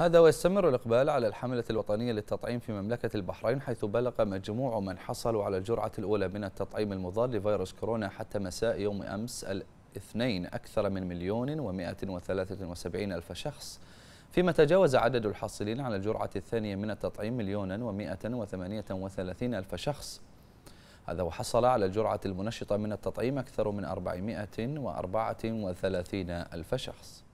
هذا ويستمر الإقبال على الحملة الوطنية للتطعيم في مملكة البحرين حيث بلغ مجموع من حصلوا على الجرعة الأولى من التطعيم المضاد لفيروس كورونا حتى مساء يوم أمس الاثنين أكثر من مليون ومائة وثلاثة وسبعين ألف شخص فيما تجاوز عدد الحاصلين على الجرعة الثانية من التطعيم مليونا ومائة وثمانية وثلاثين ألف شخص هذا وحصل على الجرعة المنشطة من التطعيم أكثر من وثلاثين ألف شخص